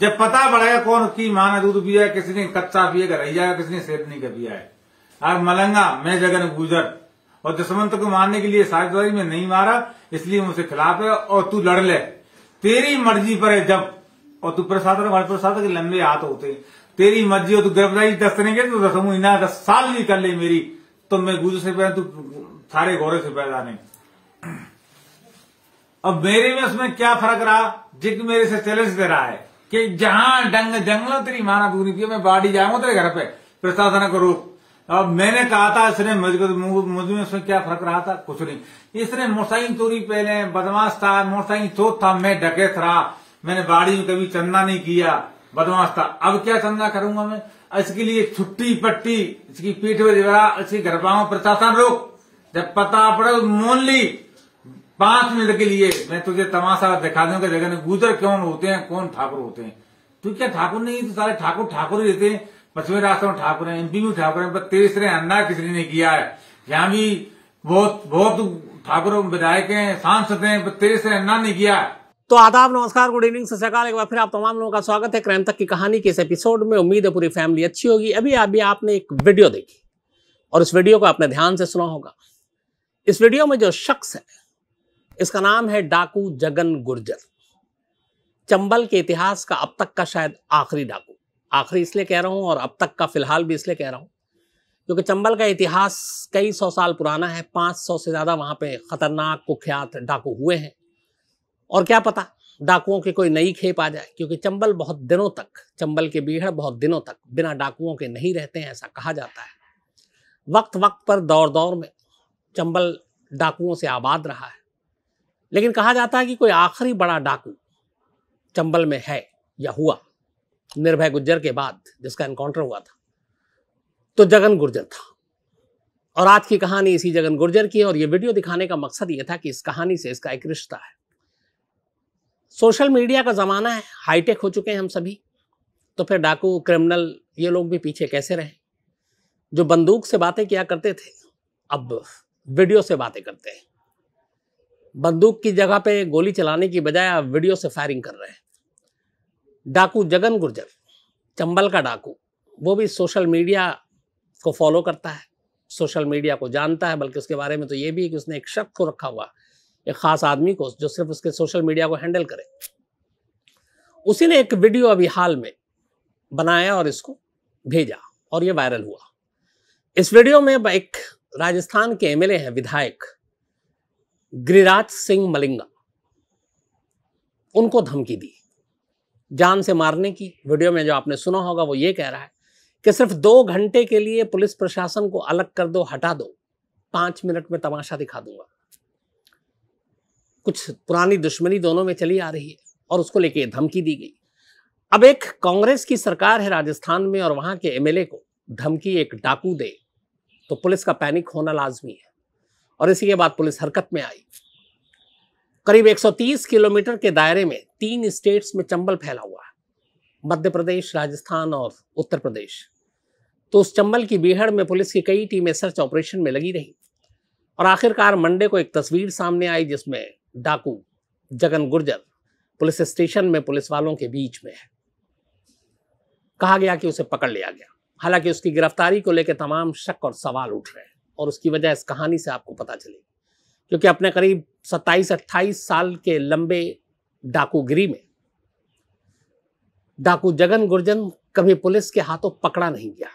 जब पता बढ़ेगा कौन की माँ ने दूध पिया है किसी ने कच्चा पिया कर रही जाएगा किसी ने नहीं कर पिया है आज मलंगा मैं जगन गुजर और दुश्मंत को मारने के लिए साजदारी में नहीं मारा इसलिए मुझसे खिलाफ है और तू लड़ ले तेरी मर्जी पर है जब और तू प्रशासक प्रसाद के लंबे हाथ होते हैं तेरी मर्जी हो तू गिरफ्तारी दस करेंगे तो दस महीना दस साल नहीं कर ले मेरी तो मैं गुजर से पैदा तू सारे गौरे से पैदा नहीं अब मेरे में उसमें क्या फर्क रहा जिग मेरे से चैलेंज दे रहा है कि जहां डंग जंगल तेरी माना दूरी पी मैं बाड़ी जाऊंगा तेरे घर पे प्रशासन को रोक अब मैंने कहा था इसने मुझको मुझे उसमें क्या फर्क रहा था कुछ नहीं इसने मोटरसाइकिल चोरी पहले बदमाश था मोटरसाइकिल चोर था मैं डके रहा मैंने बाड़ी में कभी चंदा नहीं किया बदमाश था अब क्या चंदा करूंगा मैं इसके लिए छुट्टी पट्टी इसकी पीठ पर इसके घर पाओ प्रशासन रोक जब पता पड़े तो मोन ली पांच मिनट के लिए मैं तुझे तमाशा दिखा दूंगा जगह में गुजर कौन होते हैं कौन ठाकुर होते हैं तू क्या ठाकुर नहीं तो सारे ठाकुर ठाकुर ही रहते हैं पश्चिम राष्ट्र में ठाकुर है एमपी में ठाकुर है पर अन्ना किसी ने किया है यहाँ भी बहुत बहुत ठाकुर विधायक है सांसद है पर अन्ना ने किया है तो आदाब नमस्कार गुड इवनिंग सत्याकाल एक बार फिर आप तमाम लोगों का स्वागत है क्राइम तक की कहानी के इस एपिसोड में उम्मीद है पूरी फैमिली अच्छी होगी अभी अभी आपने एक वीडियो देखी और उस वीडियो को आपने ध्यान से सुना होगा इस वीडियो में जो शख्स है इसका नाम है डाकू जगन गुर्जर चंबल के इतिहास का अब तक का शायद आखिरी डाकू आखिरी इसलिए कह रहा हूँ और अब तक का फिलहाल भी इसलिए कह रहा हूँ क्योंकि चंबल का इतिहास कई सौ साल पुराना है पाँच सौ से ज़्यादा वहाँ पे ख़तरनाक कुख्यात डाकू हुए हैं और क्या पता डाकुओं की कोई नई खेप आ जाए क्योंकि चंबल बहुत दिनों तक चंबल के बीहड़ बहुत दिनों तक बिना डाकुओं के नहीं रहते हैं ऐसा कहा जाता है वक्त वक्त पर दौर दौर में चंबल डाकुओं से आबाद रहा है लेकिन कहा जाता है कि कोई आखिरी बड़ा डाकू चंबल में है या हुआ निर्भय गुज्जर के बाद जिसका एनकाउंटर हुआ था तो जगन गुर्जर था और आज की कहानी इसी जगन गुर्जर की है और ये वीडियो दिखाने का मकसद ये था कि इस कहानी से इसका एक रिश्ता है सोशल मीडिया का ज़माना है हाईटेक हो चुके हैं हम सभी तो फिर डाकू क्रिमिनल ये लोग भी पीछे कैसे रहे जो बंदूक से बातें किया करते थे अब वीडियो से बातें करते हैं बंदूक की जगह पे गोली चलाने की बजाय आप वीडियो से फायरिंग कर रहे हैं डाकू जगन गुर्जर चंबल का डाकू वो भी सोशल मीडिया को फॉलो करता है सोशल मीडिया को जानता है बल्कि उसके बारे में तो ये भी है कि उसने एक शख्स को रखा हुआ एक ख़ास आदमी को जो सिर्फ उसके सोशल मीडिया को हैंडल करे उसी ने एक वीडियो अभी हाल में बनाया और इसको भेजा और ये वायरल हुआ इस वीडियो में एक राजस्थान के एमएलए हैं विधायक गिरिराज सिंह मलिंगा उनको धमकी दी जान से मारने की वीडियो में जो आपने सुना होगा वो ये कह रहा है कि सिर्फ दो घंटे के लिए पुलिस प्रशासन को अलग कर दो हटा दो पांच मिनट में तमाशा दिखा दूंगा कुछ पुरानी दुश्मनी दोनों में चली आ रही है और उसको लेके धमकी दी गई अब एक कांग्रेस की सरकार है राजस्थान में और वहां के एमएलए को धमकी एक डाकू दे तो पुलिस का पैनिक होना लाजमी है और इसी के बाद पुलिस हरकत में आई करीब 130 किलोमीटर के दायरे में तीन स्टेट्स में चंबल फैला हुआ है मध्य प्रदेश राजस्थान और उत्तर प्रदेश तो उस चंबल की बेहड़ में पुलिस की कई टीमें सर्च ऑपरेशन में लगी रही और आखिरकार मंडे को एक तस्वीर सामने आई जिसमें डाकू जगन गुर्जर पुलिस स्टेशन में पुलिस वालों के बीच में है कहा गया कि उसे पकड़ लिया गया हालांकि उसकी गिरफ्तारी को लेकर तमाम शक और सवाल उठ रहे हैं और उसकी वजह इस कहानी से आपको पता चलेगी क्योंकि अपने करीब 27-28 साल के लंबे डाकूगिरी में डाकू जगन गुर्जन कभी पुलिस के हाथों पकड़ा नहीं गया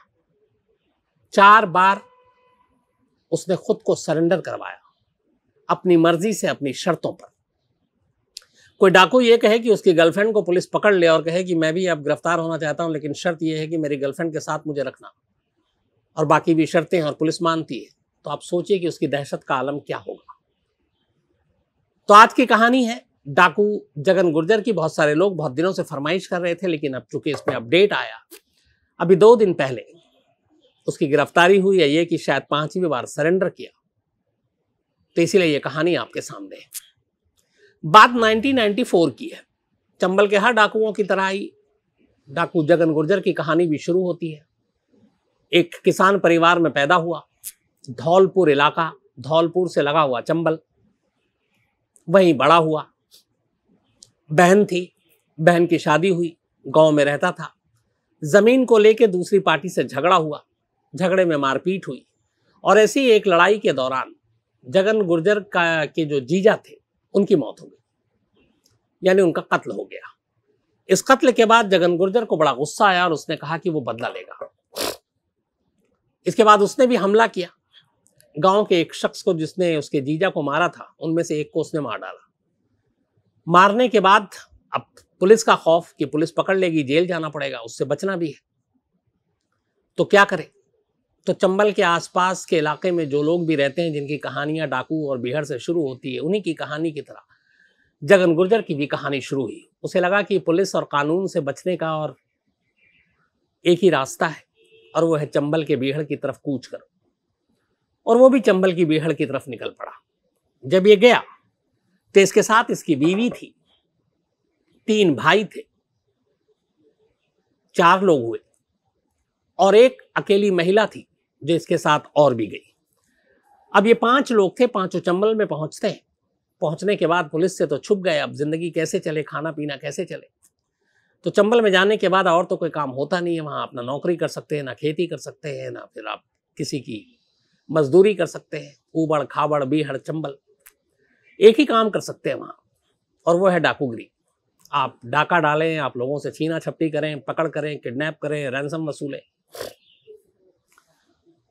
चार बार उसने खुद को सरेंडर करवाया अपनी मर्जी से अपनी शर्तों पर कोई डाकू ये कहे कि उसकी गर्लफ्रेंड को पुलिस पकड़ ले और कहे कि मैं भी अब गिरफ्तार होना चाहता हूं लेकिन शर्त यह है कि मेरी गर्लफ्रेंड के साथ मुझे रखना और बाकी भी शर्तें हैं और पुलिस मानती है तो आप सोचिए कि उसकी दहशत का आलम क्या होगा तो आज की कहानी है डाकू जगन गुर्जर की बहुत सारे लोग बहुत दिनों से फरमाइश कर रहे थे लेकिन अब चूंकि इसमें अपडेट आया अभी दो दिन पहले उसकी गिरफ्तारी हुई है ये कि शायद पांचवीं बार सरेंडर किया तो इसीलिए यह कहानी आपके सामने है बात 1994 की है चंबल के हर डाकुओं की तरह ही डाकू जगन गुर्जर की कहानी भी शुरू होती है एक किसान परिवार में पैदा हुआ धौलपुर इलाका धौलपुर से लगा हुआ चंबल वहीं बड़ा हुआ बहन थी बहन की शादी हुई गांव में रहता था जमीन को लेके दूसरी पार्टी से झगड़ा हुआ झगड़े में मारपीट हुई और ऐसी एक लड़ाई के दौरान जगन गुर्जर का के जो जीजा थे उनकी मौत हो गई यानी उनका कत्ल हो गया इस कत्ल के बाद जगन गुर्जर को बड़ा गुस्सा आया और उसने कहा कि वो बदला लेगा इसके बाद उसने भी हमला किया गांव के एक शख्स को जिसने उसके जीजा को मारा था उनमें से एक को उसने मार डाला मारने के बाद अब पुलिस का खौफ कि पुलिस पकड़ लेगी जेल जाना पड़ेगा उससे बचना भी है तो क्या करें तो चंबल के आसपास के इलाके में जो लोग भी रहते हैं जिनकी कहानियां डाकू और बिहड़ से शुरू होती है उन्हीं की कहानी की तरह जगन गुर्जर की भी कहानी शुरू हुई उसे लगा कि पुलिस और कानून से बचने का और एक ही रास्ता है और वो है चंबल के बीहड़ की तरफ कूच कर और वो भी चंबल की बीहड़ की तरफ निकल पड़ा जब ये गया तो इसके साथ इसकी बीवी थी तीन भाई थे चार लोग हुए और एक अकेली महिला थी जो इसके साथ और भी गई अब ये पांच लोग थे पांचों चंबल में पहुंचते हैं पहुंचने के बाद पुलिस से तो छुप गए अब जिंदगी कैसे चले खाना पीना कैसे चले तो चंबल में जाने के बाद और तो कोई काम होता नहीं है वहाँ आप ना नौकरी कर सकते हैं ना खेती कर सकते हैं ना फिर आप किसी की मजदूरी कर सकते हैं ऊबड़ खाबड़ बीहड़ चंबल एक ही काम कर सकते हैं वहाँ और वो है डाकूगिरी आप डाका डालें आप लोगों से छीना छप्पी करें पकड़ करें किडनैप करें रैनसम वसूलें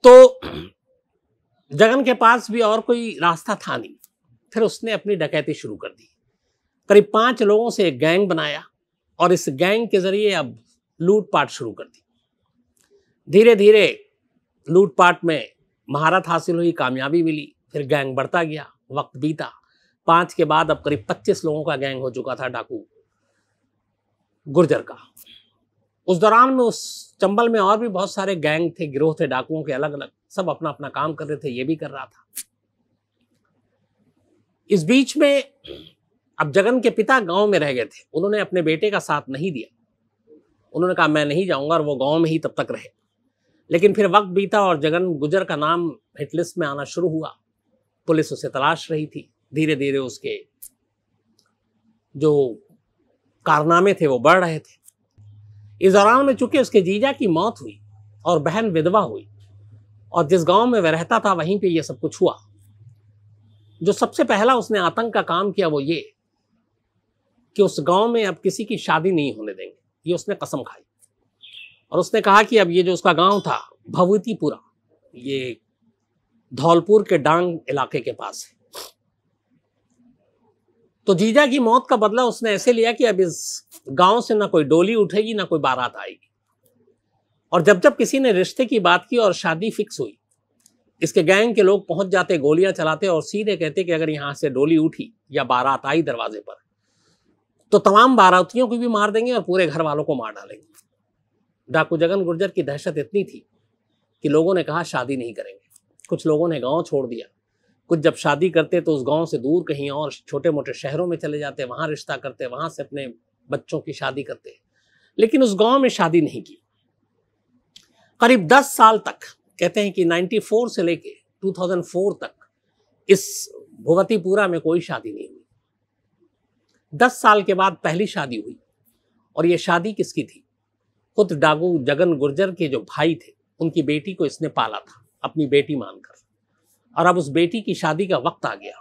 तो जगन के पास भी और कोई रास्ता था नहीं फिर उसने अपनी डकैती शुरू कर दी करीब पांच लोगों से एक गैंग बनाया और इस गैंग के जरिए अब लूटपाट शुरू कर दी धीरे धीरे लूटपाट में महारत हासिल हुई कामयाबी मिली फिर गैंग बढ़ता गया वक्त बीता पांच के बाद अब करीब पच्चीस लोगों का गैंग हो चुका था डाकू गुर्जर का उस दौरान में उस चंबल में और भी बहुत सारे गैंग थे गिरोह थे डाकुओं के अलग अलग सब अपना अपना काम कर रहे थे ये भी कर रहा था इस बीच में अब जगन के पिता गांव में रह गए थे उन्होंने अपने बेटे का साथ नहीं दिया उन्होंने कहा मैं नहीं जाऊंगा और वो गांव में ही तब तक रहे लेकिन फिर वक्त बीता और जगन गुजर का नाम हिटलिस्ट में आना शुरू हुआ पुलिस उसे तलाश रही थी धीरे धीरे उसके जो कारनामे थे वो बढ़ रहे थे इस दौरान में चूंकि उसके जीजा की मौत हुई और बहन विधवा हुई और जिस गांव में वह रहता था वहीं पे ये सब कुछ हुआ जो सबसे पहला उसने आतंक का काम किया वो ये कि उस गांव में अब किसी की शादी नहीं होने देंगे ये उसने कसम खाई और उसने कहा कि अब ये जो उसका गांव था भवतीपुरा ये धौलपुर के डांग इलाके के पास है तो जीजा की मौत का बदला उसने ऐसे लिया कि अब इस गांव से ना कोई डोली उठेगी ना कोई बारात आएगी और जब जब किसी ने रिश्ते की बात की और शादी फिक्स हुई इसके गैंग के लोग पहुंच जाते गोलियां चलाते और सीधे कहते कि अगर यहां से डोली उठी या बारात आई दरवाजे पर तो तमाम बारातियों को भी मार देंगे और पूरे घर वालों को मार डालेंगे डाकू जगन गुर्जर की दहशत इतनी थी कि लोगों ने कहा शादी नहीं करेंगे कुछ लोगों ने गाँव छोड़ दिया कुछ जब शादी करते तो उस गांव से दूर कहीं और छोटे मोटे शहरों में चले जाते वहां रिश्ता करते वहां से अपने बच्चों की शादी करते लेकिन उस गांव में शादी नहीं की करीब 10 साल तक कहते हैं कि 94 से लेके 2004 तक इस भुवतीपुरा में कोई शादी नहीं हुई दस साल के बाद पहली शादी हुई और ये शादी किसकी थी खुद डागू जगन गुर्जर के जो भाई थे उनकी बेटी को इसने पाला था अपनी बेटी मानकर और अब उस बेटी की शादी का वक्त आ गया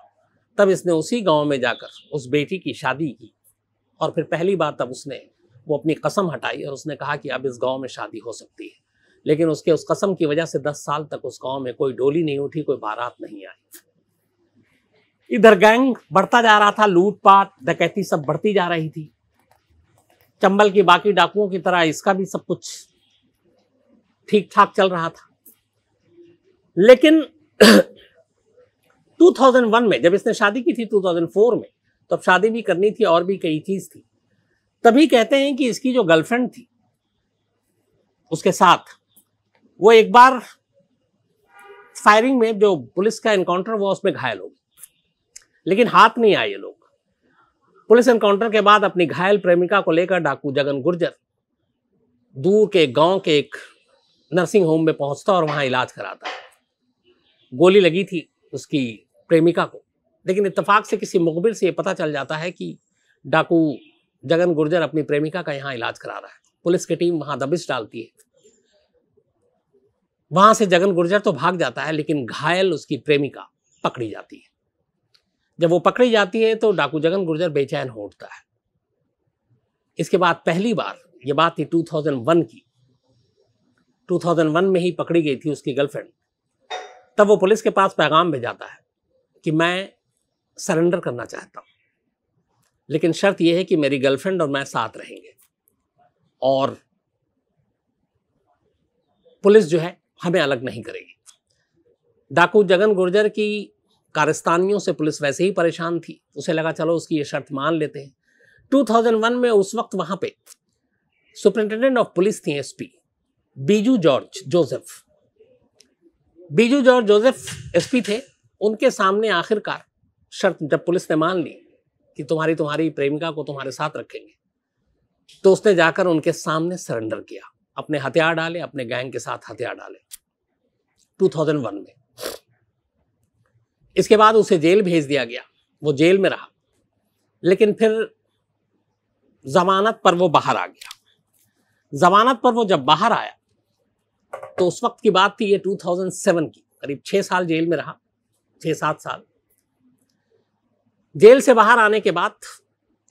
तब इसने उसी गांव में जाकर उस बेटी की शादी की और फिर पहली बार तब उसने वो अपनी कसम हटाई और उसने कहा कि अब इस गांव में शादी हो सकती है लेकिन उसके उस कसम की वजह से दस साल तक उस गांव में कोई डोली नहीं उठी कोई बारात नहीं आई इधर गैंग बढ़ता जा रहा था लूटपाट डकैती सब बढ़ती जा रही थी चंबल की बाकी डाकुओं की तरह इसका भी सब कुछ ठीक ठाक चल रहा था लेकिन 2001 में जब इसने शादी की थी 2004 में तब शादी भी करनी थी और भी कई चीज थी तभी कहते हैं कि इसकी जो गर्लफ्रेंड थी उसके साथ वो एक बार फायरिंग में जो पुलिस का एनकाउंटर हुआ उसमें घायल हो गया लेकिन हाथ नहीं आए ये लोग पुलिस एनकाउंटर के बाद अपनी घायल प्रेमिका को लेकर डाकू जगन गुर्जर दूर के गांव के एक नर्सिंग होम में पहुंचता और वहां इलाज कराता गोली लगी थी उसकी प्रेमिका को लेकिन इतफाक से किसी मुखबिर से ये पता चल जाता है कि डाकू जगन गुर्जर अपनी प्रेमिका का यहाँ इलाज करा रहा है पुलिस की टीम वहां दबिश डालती है वहां से जगन गुर्जर तो भाग जाता है लेकिन घायल उसकी प्रेमिका पकड़ी जाती है जब वो पकड़ी जाती है तो डाकू जगन गुर्जर बेचैन हो उठता है इसके बाद पहली बार ये बात थी 2001 की 2001 में ही पकड़ी गई थी उसकी गर्लफ्रेंड तब वो पुलिस के पास पैगाम भेजाता है कि मैं सरेंडर करना चाहता हूँ लेकिन शर्त यह है कि मेरी गर्लफ्रेंड और मैं साथ रहेंगे और पुलिस जो है हमें अलग नहीं करेगी डाकू जगन गुर्जर की कारिस्तानियों से पुलिस वैसे ही परेशान थी उसे लगा चलो उसकी ये शर्त मान लेते हैं 2001 में उस वक्त वहाँ पे सुपरिंटेंडेंट ऑफ पुलिस थी SP Biju George Joseph Biju George Joseph SP थे उनके सामने आखिरकार शर्त जब पुलिस ने मान ली कि तुम्हारी तुम्हारी प्रेमिका को तुम्हारे साथ रखेंगे तो उसने जाकर उनके सामने सरेंडर किया अपने हथियार डाले अपने गैंग के साथ हथियार डाले 2001 में इसके बाद उसे जेल भेज दिया गया वो जेल में रहा लेकिन फिर जमानत पर वो बाहर आ गया जमानत पर वो जब बाहर आया तो उस वक्त की बात थी ये 2007 की करीब छः साल जेल में रहा छः सात साल जेल से बाहर आने के बाद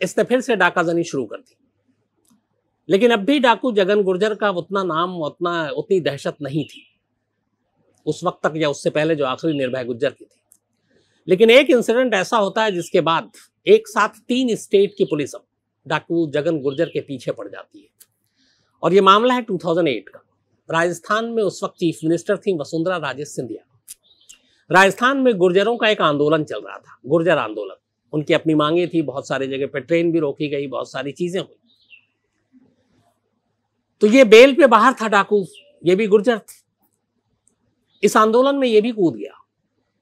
इसने फिर से डाकाजनी शुरू कर दी लेकिन अब भी डाकू जगन गुर्जर का उतना नाम उतना उतनी दहशत नहीं थी उस वक्त तक या उससे पहले जो आखिरी निर्भय गुर्जर की थी लेकिन एक इंसिडेंट ऐसा होता है जिसके बाद एक साथ तीन स्टेट की पुलिस अब डाकू जगन गुर्जर के पीछे पड़ जाती है और ये मामला है 2008 का राजस्थान में उस वक्त चीफ मिनिस्टर थी वसुंधरा राजे सिंधिया राजस्थान में गुर्जरों का एक आंदोलन चल रहा था गुर्जर आंदोलन उनकी अपनी मांगे थी बहुत सारी जगह पर ट्रेन भी रोकी गई बहुत सारी चीजें हुई तो ये बेल पे बाहर था डाकू ये भी गुर्जर थे इस आंदोलन में ये भी कूद गया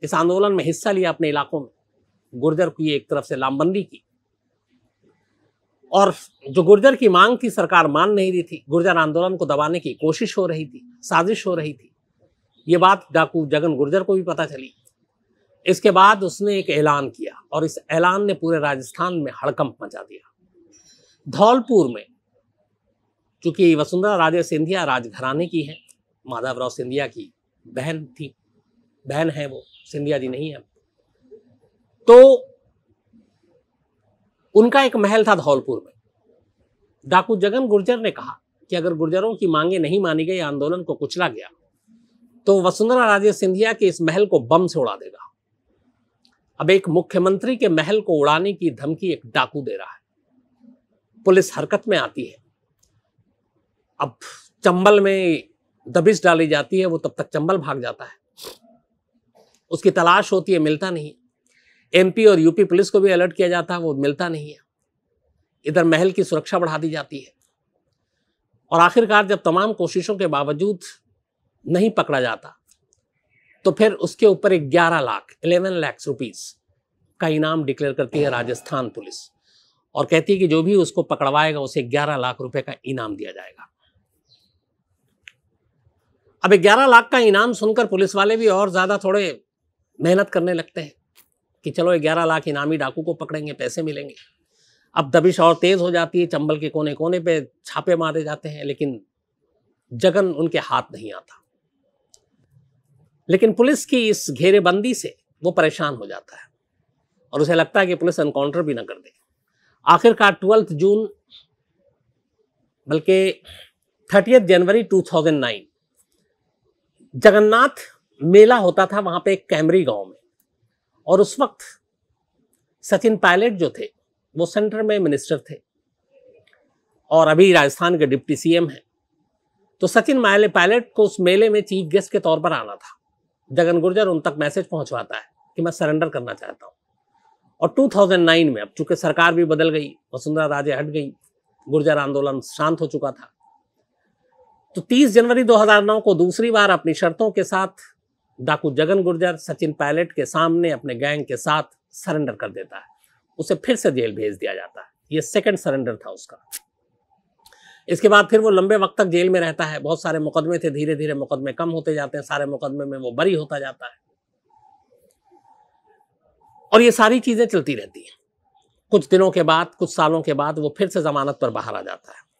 इस आंदोलन में हिस्सा लिया अपने इलाकों में गुर्जर की एक तरफ से लामबंदी की और जो गुर्जर की मांग थी सरकार मान नहीं रही थी गुर्जर आंदोलन को दबाने की कोशिश हो रही थी साजिश हो रही थी ये बात डाकू जगन गुर्जर को भी पता चली इसके बाद उसने एक ऐलान किया और इस ऐलान ने पूरे राजस्थान में हड़कंप मचा दिया धौलपुर में चूंकि वसुंधरा राजे सिंधिया राजघराने की है माधवराव सिंधिया की बहन थी बहन है वो सिंधिया जी नहीं है तो उनका एक महल था धौलपुर में डाकू जगन गुर्जर ने कहा कि अगर गुर्जरों की मांगे नहीं मानी गई आंदोलन को कुचला गया तो वसुंधरा राजे सिंधिया के इस महल को बम से उड़ा देगा अब एक मुख्यमंत्री के महल को उड़ाने की धमकी एक डाकू दे रहा है पुलिस हरकत में आती है अब चंबल में दबिश डाली जाती है वो तब तक चंबल भाग जाता है उसकी तलाश होती है मिलता नहीं एमपी और यूपी पुलिस को भी अलर्ट किया जाता है वो मिलता नहीं है इधर महल की सुरक्षा बढ़ा दी जाती है और आखिरकार जब तमाम कोशिशों के बावजूद नहीं पकड़ा जाता तो फिर उसके ऊपर ग्यारह लाख इलेवन लैक्स रुपीज़ का इनाम डिक्लेयर करती है राजस्थान पुलिस और कहती है कि जो भी उसको पकड़वाएगा उसे ग्यारह लाख रुपए का इनाम दिया जाएगा अब ग्यारह लाख का इनाम सुनकर पुलिस वाले भी और ज़्यादा थोड़े मेहनत करने लगते हैं कि चलो ग्यारह लाख इनामी डाकू को पकड़ेंगे पैसे मिलेंगे अब दबिश और तेज़ हो जाती है चंबल के कोने कोने पे छापे मारे जाते हैं लेकिन जगन उनके हाथ नहीं आता लेकिन पुलिस की इस घेरेबंदी से वो परेशान हो जाता है और उसे लगता है कि पुलिस एनकाउंटर भी ना कर दे आखिरकार ट्वेल्थ जून बल्कि थर्टियथ जनवरी 2009 जगन्नाथ मेला होता था वहां पे कैमरी गांव में और उस वक्त सचिन पायलट जो थे वो सेंटर में मिनिस्टर थे और अभी राजस्थान के डिप्टी सीएम हैं तो सचिन मायले पायलट को उस मेले में चीफ गेस्ट के तौर पर आना था जगन गुर्जर उन तक मैसेज पहुंचवाता है कि मैं सरेंडर करना चाहता हूं और 2009 में अब चूंकि सरकार भी बदल गई वसुंधरा राजे हट गई गुर्जर आंदोलन शांत हो चुका था तो 30 जनवरी 2009 को दूसरी बार अपनी शर्तों के साथ डाकू जगन गुर्जर सचिन पायलट के सामने अपने गैंग के साथ सरेंडर कर देता है उसे फिर से जेल भेज दिया जाता है ये सेकंड सरेंडर था उसका इसके बाद फिर वो लंबे वक्त तक जेल में रहता है बहुत सारे मुकदमे थे धीरे धीरे मुकदमे कम होते जाते हैं सारे मुकदमे में वो बरी होता जाता है और ये सारी चीज़ें चलती रहती हैं कुछ दिनों के बाद कुछ सालों के बाद वो फिर से जमानत पर बाहर आ जाता है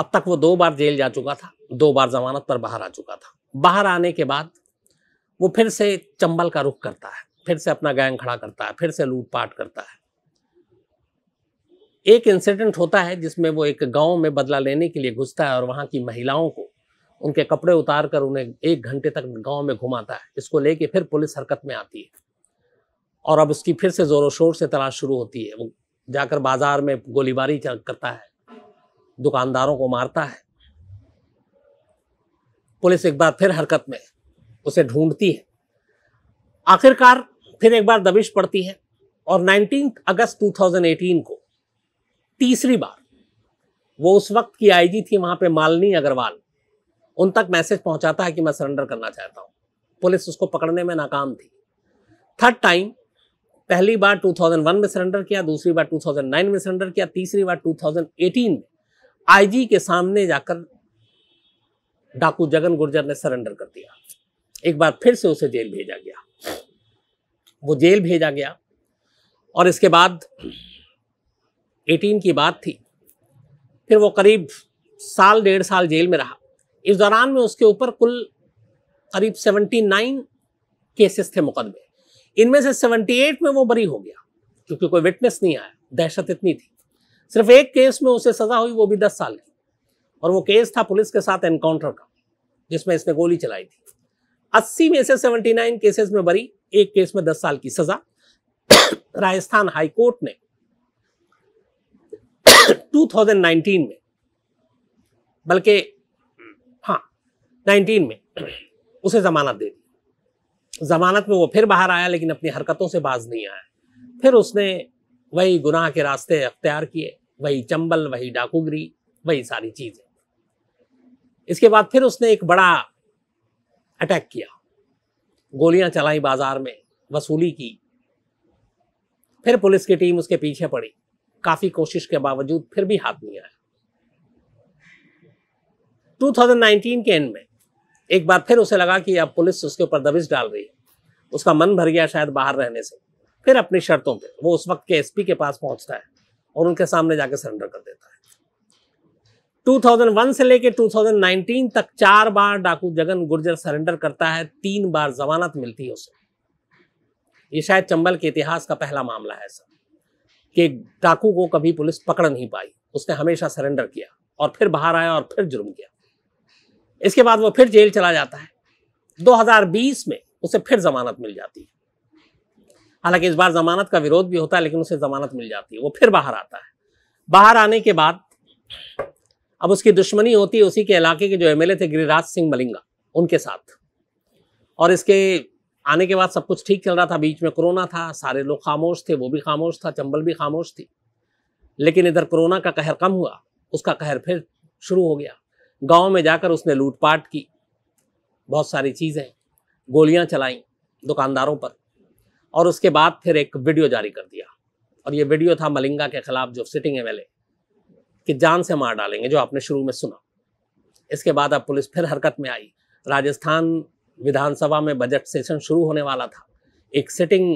अब तक वो दो बार जेल जा चुका था दो बार जमानत पर बाहर आ चुका था बाहर आने के बाद वो फिर से चंबल का रुख करता है फिर से अपना गैंग खड़ा करता है फिर से लूटपाट करता है एक इंसिडेंट होता है जिसमें वो एक गांव में बदला लेने के लिए घुसता है और वहाँ की महिलाओं को उनके कपड़े उतार कर उन्हें एक घंटे तक गांव में घुमाता है इसको लेके फिर पुलिस हरकत में आती है और अब उसकी फिर से जोरों शोर से तलाश शुरू होती है वो जाकर बाजार में गोलीबारी करता है दुकानदारों को मारता है पुलिस एक बार फिर हरकत में उसे ढूंढती है आखिरकार फिर एक बार दबिश पड़ती है और 19 अगस्त 2018 को तीसरी बार वो उस वक्त की आईजी थी वहां पे मालनी अग्रवाल उन तक मैसेज पहुंचाता है कि मैं सरेंडर करना चाहता हूं पुलिस उसको पकड़ने में नाकाम थी थर्ड टाइम पहली बार 2001 में सरेंडर किया दूसरी बार 2009 में सरेंडर किया तीसरी बार 2018 में आईजी के सामने जाकर डाकू जगन गुर्जर ने सरेंडर कर दिया एक बार फिर से उसे जेल भेजा गया वो जेल भेजा गया और इसके बाद 18 की बात थी फिर वो करीब साल डेढ़ साल जेल में रहा इस दौरान में उसके ऊपर कुल करीब 79 केसेस थे मुकदमे इनमें से 78 में वो बरी हो गया क्योंकि कोई विटनेस नहीं आया दहशत इतनी थी सिर्फ एक केस में उसे सजा हुई वो भी दस साल की और वो केस था पुलिस के साथ एनकाउंटर का जिसमें इसने गोली चलाई थी 80 में से 79 केसेस में बरी एक केस में 10 साल की सजा राजस्थान हाईकोर्ट ने 2019 में बल्कि हाँ 19 में उसे जमानत दे दी जमानत में वो फिर बाहर आया लेकिन अपनी हरकतों से बाज नहीं आया फिर उसने वही गुनाह के रास्ते अख्तियार किए वही चंबल वही डाकूगिरी वही सारी चीज़ें इसके बाद फिर उसने एक बड़ा अटैक किया गोलियां चलाई बाजार में वसूली की फिर पुलिस की टीम उसके पीछे पड़ी काफी कोशिश के बावजूद फिर भी हाथ नहीं आया 2019 के एंड में एक बार फिर उसे लगा कि अब पुलिस उसके ऊपर दबिश डाल रही है उसका मन भर गया शायद बाहर रहने से फिर अपनी शर्तों पे वो उस वक्त के एसपी के पास पहुंचता है और उनके सामने जाके सरेंडर कर देता है 2001 से लेकर 2019 तक चार बार डाकू जगन गुर्जर सरेंडर करता है तीन बार जमानत मिलती है उसे ये शायद चंबल के इतिहास का पहला मामला है ऐसा कि डाकू को कभी पुलिस पकड़ नहीं पाई उसने हमेशा सरेंडर किया और फिर बाहर आया और फिर जुर्म किया इसके बाद वो फिर जेल चला जाता है 2020 में उसे फिर जमानत मिल जाती है हालांकि इस बार जमानत का विरोध भी होता है लेकिन उसे जमानत मिल जाती है वो फिर बाहर आता है बाहर आने के बाद अब उसकी दुश्मनी होती है उसी के इलाके के जो एमएलए थे गिरिराज सिंह मलिंगा उनके साथ और इसके आने के बाद सब कुछ ठीक चल रहा था बीच में कोरोना था सारे लोग खामोश थे वो भी खामोश था चंबल भी खामोश थी लेकिन इधर कोरोना का कहर कम हुआ उसका कहर फिर शुरू हो गया गांव में जाकर उसने लूटपाट की बहुत सारी चीज़ें गोलियां चलाईं दुकानदारों पर और उसके बाद फिर एक वीडियो जारी कर दिया और ये वीडियो था मलिंगा के खिलाफ जो सिटिंग ए कि जान से मार डालेंगे जो आपने शुरू में सुना इसके बाद अब पुलिस फिर हरकत में आई राजस्थान विधानसभा में बजट सेशन शुरू होने वाला था एक सिटिंग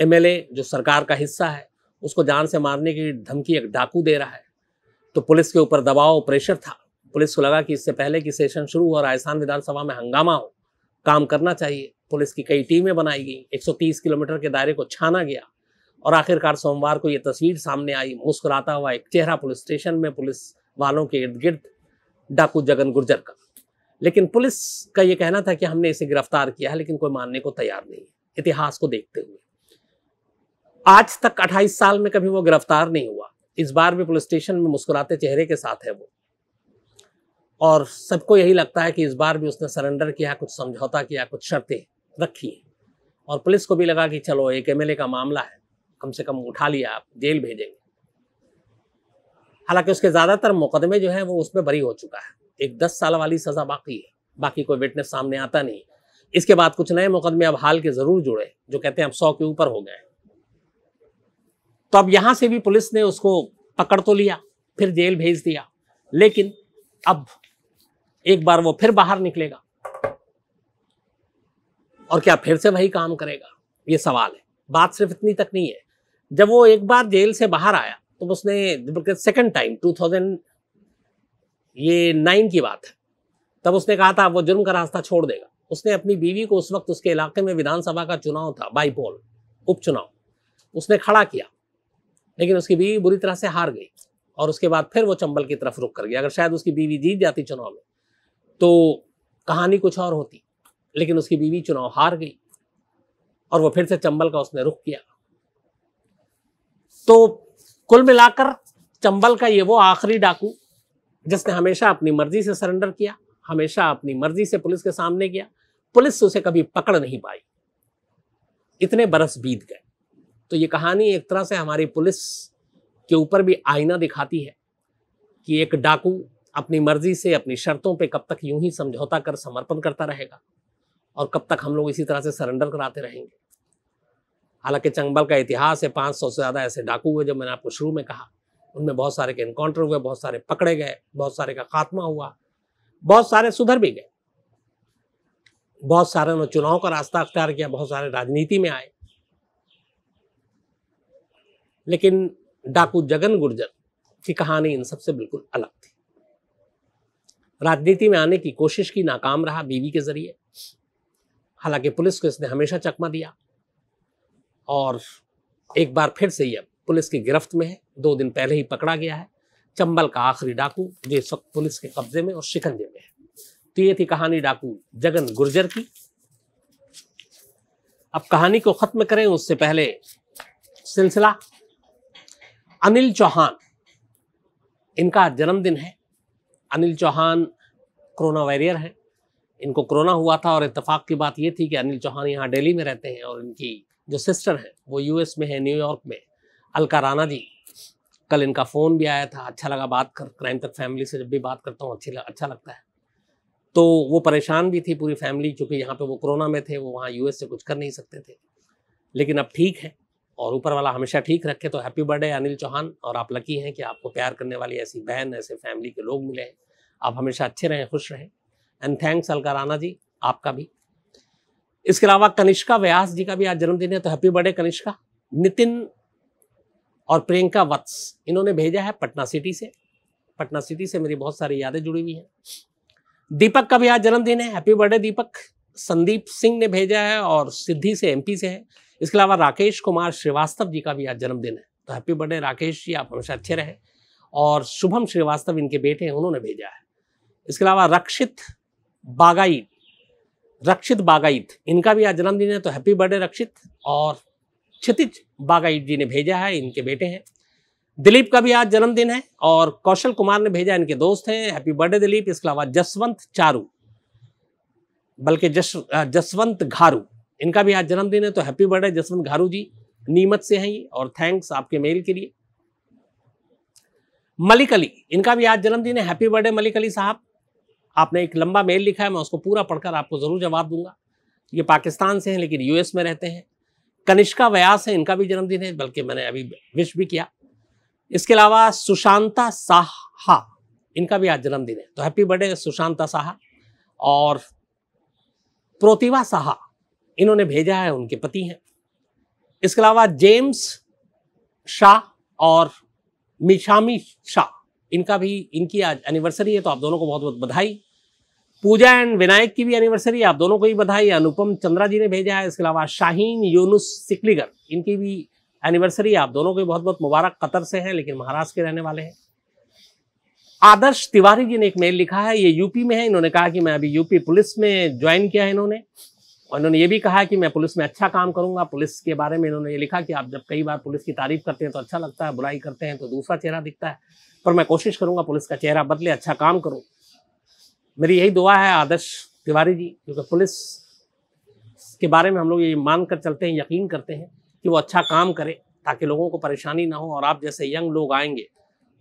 एमएलए जो सरकार का हिस्सा है उसको जान से मारने की धमकी एक डाकू दे रहा है तो पुलिस के ऊपर दबाव प्रेशर था पुलिस को लगा कि इससे पहले कि सेशन शुरू हो राजस्थान विधानसभा में हंगामा हो काम करना चाहिए पुलिस की कई टीमें बनाई गई 130 किलोमीटर के दायरे को छाना गया और आखिरकार सोमवार को ये तस्वीर सामने आई मुस्कुराता हुआ एक चेहरा पुलिस स्टेशन में पुलिस वालों के इर्द गिर्द डाकू जगन गुर्जर का लेकिन पुलिस का ये कहना था कि हमने इसे गिरफ्तार किया है लेकिन कोई मानने को तैयार नहीं है इतिहास को देखते हुए आज तक 28 साल में कभी वो गिरफ्तार नहीं हुआ इस बार भी पुलिस स्टेशन में मुस्कुराते चेहरे के साथ है वो और सबको यही लगता है कि इस बार भी उसने सरेंडर किया कुछ समझौता किया कुछ शर्तें रखी और पुलिस को भी लगा कि चलो एक एमएलए का मामला है कम से कम उठा लिया आप जेल भेजेंगे हालांकि उसके ज़्यादातर मुकदमे जो हैं वो उसमें बरी हो चुका है एक दस साल वाली सज़ा बाकी है बाकी कोई विटनेस सामने आता नहीं इसके बाद कुछ नए मुकदमे अब हाल के ज़रूर जुड़े जो कहते हैं अब सौ के ऊपर हो गए तो अब यहां से भी पुलिस ने उसको पकड़ तो लिया फिर जेल भेज दिया लेकिन अब एक बार वो फिर बाहर निकलेगा और क्या फिर से वही काम करेगा ये सवाल है बात सिर्फ इतनी तक नहीं है जब वो एक बार जेल से बाहर आया तो उसने सेकंड टाइम 2000 ये नाइन की बात है तब उसने कहा था वो जुर्म का रास्ता छोड़ देगा उसने अपनी बीवी को उस वक्त उसके इलाके में विधानसभा का चुनाव था बाई पोल उपचुनाव उसने खड़ा किया लेकिन उसकी बीवी बुरी तरह से हार गई और उसके बाद फिर वो चंबल की तरफ रुक कर गया अगर शायद उसकी बीवी जीत जाती चुनाव में तो कहानी कुछ और होती लेकिन उसकी बीवी चुनाव हार गई और वो फिर से चंबल का उसने रुख किया तो कुल मिलाकर चंबल का ये वो आखिरी डाकू जिसने हमेशा अपनी मर्जी से सरेंडर किया हमेशा अपनी मर्जी से पुलिस के सामने गया पुलिस उसे कभी पकड़ नहीं पाई इतने बरस बीत गए तो ये कहानी एक तरह से हमारी पुलिस के ऊपर भी आईना दिखाती है कि एक डाकू अपनी मर्जी से अपनी शर्तों पे कब तक यूं ही समझौता कर समर्पण करता रहेगा और कब तक हम लोग इसी तरह से सरेंडर कराते रहेंगे हालांकि चंगबल का इतिहास है पाँच से ज़्यादा ऐसे डाकू हुए जो मैंने आपको शुरू में कहा उनमें बहुत सारे के इनकाउंटर हुए बहुत सारे पकड़े गए बहुत सारे का खात्मा हुआ बहुत सारे सुधर भी गए बहुत सारे ने चुनाव का रास्ता अख्तियार किया बहुत सारे राजनीति में आए लेकिन डाकू जगन गुर्जर की कहानी इन सबसे बिल्कुल अलग थी राजनीति में आने की कोशिश की नाकाम रहा बीवी के जरिए हालांकि पुलिस को इसने हमेशा चकमा दिया और एक बार फिर से यह पुलिस की गिरफ्त में है दो दिन पहले ही पकड़ा गया है चंबल का आखिरी डाकू जो इस वक्त पुलिस के कब्जे में और शिकंजे में है तो ये थी कहानी डाकू जगन गुर्जर की अब कहानी को खत्म करें उससे पहले सिलसिला अनिल चौहान इनका जन्मदिन है अनिल चौहान कोरोना वॉरियर हैं इनको कोरोना हुआ था और इतफाक की बात ये थी कि अनिल चौहान यहाँ दिल्ली में रहते हैं और इनकी जो सिस्टर हैं वो यूएस में है न्यूयॉर्क में अलका राना जी कल इनका फ़ोन भी आया था अच्छा लगा बात कर क्राइम तक फैमिली से जब भी बात करता हूँ अच्छी अच्छा लगता है तो वो परेशान भी थी पूरी फैमिली चूँकि यहाँ पे वो कोरोना में थे वो वहाँ यू से कुछ कर नहीं सकते थे लेकिन अब ठीक है और ऊपर वाला हमेशा ठीक रखे तो हैप्पी बर्थडे अनिल चौहान और आप लकी हैं कि आपको प्यार करने वाली ऐसी बहन ऐसे फैमिली के लोग मिले हैं आप हमेशा अच्छे रहें खुश रहें एंड थैंक्स अलका राना जी आपका भी इसके अलावा कनिष्का व्यास जी का भी आज जन्मदिन है तो हैप्पी बर्थडे कनिष्का नितिन और प्रियंका वत्स इन्होंने भेजा है पटना सिटी से पटना सिटी से मेरी बहुत सारी यादें जुड़ी हुई हैं दीपक का भी आज जन्मदिन है हैप्पी बर्थडे दीपक संदीप सिंह ने भेजा है और सिद्धि से एमपी से है इसके अलावा राकेश कुमार श्रीवास्तव जी का भी आज जन्मदिन है तो हैप्पी बर्थडे राकेश जी आप हमेशा अच्छे रहें और शुभम श्रीवास्तव इनके बेटे हैं उन्होंने भेजा है इसके अलावा रक्षित बागाई रक्षित बागाइत इनका भी आज जन्मदिन है तो हैप्पी बर्थडे रक्षित और क्षितिज बागाइत जी ने भेजा है इनके बेटे हैं दिलीप का भी आज जन्मदिन है और कौशल कुमार ने भेजा इनके दोस्त हैं हैप्पी बर्थडे दिलीप इसके अलावा जसवंत चारू बल्कि जस जसवंत घारू इनका भी आज जन्मदिन है तो हैप्पी बर्थडे जसवंत घारू जी नीमत से हैं ये और थैंक्स आपके मेल के लिए मलिक अली इनका भी आज जन्मदिन है हैप्पी बर्थडे मलिक अली साहब आपने एक लंबा मेल लिखा है मैं उसको पूरा पढ़कर आपको ज़रूर जवाब दूंगा ये पाकिस्तान से हैं लेकिन यूएस में रहते हैं कनिष्का व्यास है इनका भी जन्मदिन है बल्कि मैंने अभी विश भी किया इसके अलावा सुशांता साहा इनका भी आज जन्मदिन है तो हैप्पी बर्थडे सुशांता साहा और प्रोतिभा साहा इन्होंने भेजा है उनके पति हैं इसके अलावा जेम्स शाह और मिशामी शाह इनका भी इनकी आज एनिवर्सरी है तो आप दोनों को बहुत बहुत बधाई पूजा एंड विनायक की भी एनिवर्सरी आप दोनों को ही बधाई अनुपम चंद्रा जी ने भेजा है इसके अलावा शाहीन यूनुस सिकलीगर इनकी भी एनिवर्सरी आप दोनों को बहुत बहुत मुबारक कतर से हैं लेकिन महाराष्ट्र के रहने वाले हैं आदर्श तिवारी जी ने एक मेल लिखा है ये यूपी में है इन्होंने कहा कि मैं अभी यूपी पुलिस में ज्वाइन किया है इन्होंने और इन्होंने ये भी कहा है कि मैं पुलिस में अच्छा काम करूंगा पुलिस के बारे में इन्होंने ये लिखा कि आप जब कई बार पुलिस की तारीफ करते हैं तो अच्छा लगता है बुराई करते हैं तो दूसरा चेहरा दिखता है पर मैं कोशिश करूंगा पुलिस का चेहरा बदले अच्छा काम करूँ मेरी यही दुआ है आदर्श तिवारी जी क्योंकि पुलिस के बारे में हम लोग ये मान कर चलते हैं यकीन करते हैं कि वो अच्छा काम करे ताकि लोगों को परेशानी ना हो और आप जैसे यंग लोग आएंगे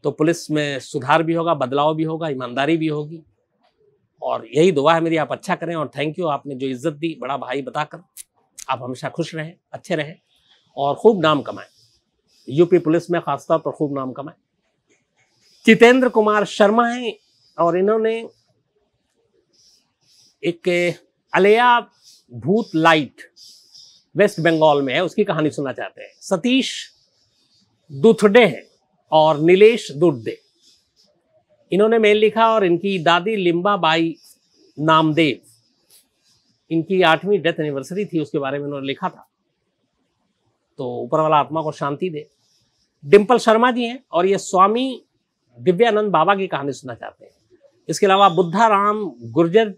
तो पुलिस में सुधार भी होगा बदलाव भी होगा ईमानदारी भी होगी और यही दुआ है मेरी आप अच्छा करें और थैंक यू आपने जो इज्जत दी बड़ा भाई बताकर आप हमेशा खुश रहें अच्छे रहें और खूब नाम कमाएं यूपी पुलिस में ख़ासतौर पर खूब नाम कमाएं चितेंद्र कुमार शर्मा हैं और इन्होंने एक अलिया भूत लाइट वेस्ट बंगाल में है उसकी कहानी सुनना चाहते हैं सतीश दुथडे हैं और नीलेश दुर्दे इन्होंने मेल लिखा और इनकी दादी बाई नामदेव इनकी आठवीं डेथ एनिवर्सरी थी उसके बारे में इन्होंने लिखा था तो ऊपर वाला आत्मा को शांति दे डिम्पल शर्मा जी हैं और ये स्वामी दिव्यानंद बाबा की कहानी सुनना चाहते हैं इसके अलावा बुद्धा राम गुर्जर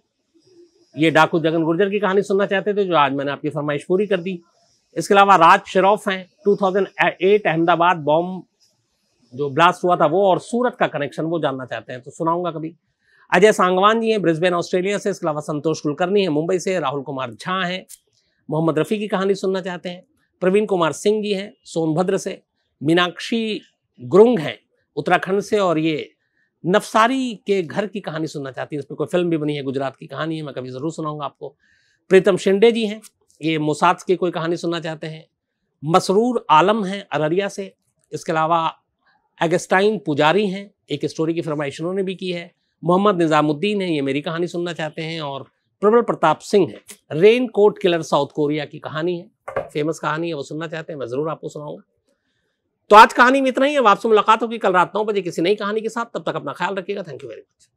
ये डाकू जगन गुर्जर की कहानी सुनना चाहते थे जो आज मैंने आपकी फरमाइश पूरी कर दी इसके अलावा राज शरौफ हैं 2008 अहमदाबाद बॉम्ब जो ब्लास्ट हुआ था वो और सूरत का कनेक्शन वो जानना चाहते हैं तो सुनाऊंगा कभी अजय सांगवान जी हैं ब्रिस्बेन ऑस्ट्रेलिया से इसके अलावा संतोष कुलकर्णी है मुंबई से राहुल कुमार झा हैं मोहम्मद रफ़ी की कहानी सुनना चाहते हैं प्रवीण कुमार सिंह जी हैं सोनभद्र से मीनाक्षी गुरुंग हैं उत्तराखंड से और ये नफसारी के घर की कहानी सुनना चाहती है इस पर कोई फिल्म भी बनी है गुजरात की कहानी है मैं कभी ज़रूर सुनाऊंगा आपको प्रीतम शिंडे जी हैं ये मोसाद की कोई कहानी सुनना चाहते हैं मसरूर आलम हैं अररिया से इसके अलावा एगस्टाइन पुजारी हैं एक स्टोरी की फरमाइश उन्होंने भी की है मोहम्मद निज़ामुद्दीन हैं ये मेरी कहानी सुनना चाहते हैं और प्रबल प्रताप सिंह हैं raincoat killer South Korea की कहानी है फेमस कहानी है वो सुनना चाहते हैं मैं ज़रूर आपको सुनाऊंगा तो आज कहानी में इतना ही है आपसे मुलाकात होगी कल रात नौ बजे किसी नई कहानी के साथ तब तक अपना ख्याल रखिएगा थैंक यू वेरी मच